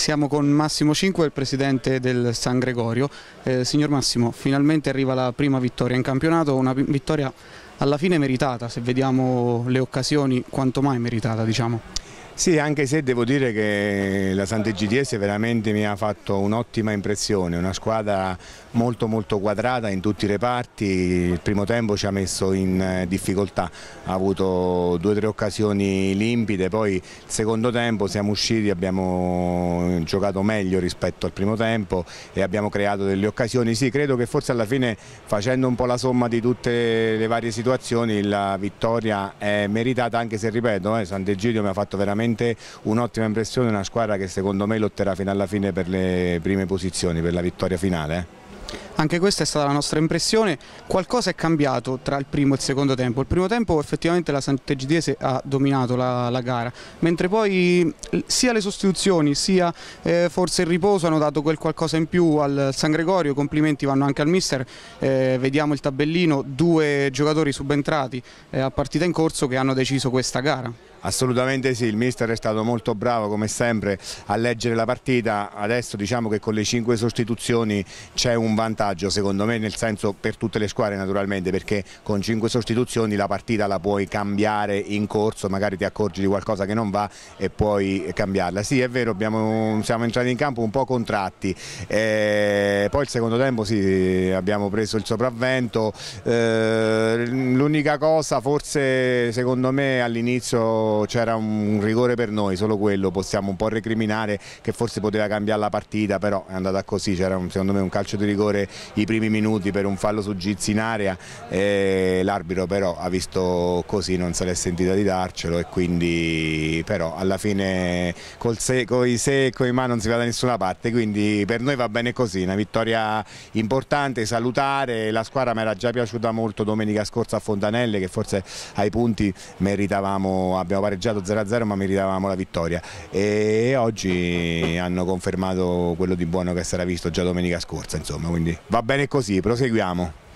Siamo con Massimo Cinque, il presidente del San Gregorio. Eh, signor Massimo, finalmente arriva la prima vittoria in campionato, una vittoria alla fine meritata, se vediamo le occasioni, quanto mai meritata diciamo. Sì, anche se devo dire che la Sant'Egidiese veramente mi ha fatto un'ottima impressione, una squadra molto molto quadrata in tutti i reparti, il primo tempo ci ha messo in eh, difficoltà, ha avuto due o tre occasioni limpide, poi il secondo tempo siamo usciti, abbiamo giocato meglio rispetto al primo tempo e abbiamo creato delle occasioni, sì credo che forse alla fine facendo un po' la somma di tutte le varie situazioni la vittoria è meritata anche se ripeto eh, Sant'Egidio mi ha fatto veramente veramente un'ottima impressione, una squadra che secondo me lotterà fino alla fine per le prime posizioni, per la vittoria finale. Eh. Anche questa è stata la nostra impressione, qualcosa è cambiato tra il primo e il secondo tempo, il primo tempo effettivamente la Sant'Egidiese ha dominato la, la, gara, mentre poi sia le sostituzioni sia eh, forse il riposo hanno dato quel qualcosa in più al San Gregorio, complimenti vanno anche al mister, eh, vediamo il tabellino, due giocatori subentrati eh, a partita in corso che hanno deciso questa gara. Assolutamente sì, il mister è stato molto bravo come sempre a leggere la partita, adesso diciamo che con le cinque sostituzioni c'è un vantaggio secondo me nel senso per tutte le squadre naturalmente perché con cinque sostituzioni la partita la puoi cambiare in corso, magari ti accorgi di qualcosa che non va e puoi cambiarla. Sì è vero, abbiamo, siamo entrati in campo un po' contratti, eh, poi il secondo tempo sì, abbiamo preso il sopravvento, eh, L'unica cosa forse secondo me all'inizio c'era un rigore per noi, solo quello possiamo un po' recriminare che forse poteva cambiare la partita, però è andata così, c'era secondo me un calcio di rigore i primi minuti per un fallo su Gizzi in area, l'arbitro però ha visto così, non se l'è sentita di darcelo e quindi però alla fine col se, coi se e coi ma non si va da nessuna parte, quindi per noi va bene così, una vittoria importante, salutare, la squadra mi era già piaciuta molto domenica scorsa a Fontanelle che forse ai punti meritavamo, abbiamo pareggiato 0-0 ma meritavamo la vittoria e oggi hanno confermato quello di buono che si era visto già domenica scorsa insomma quindi va bene così proseguiamo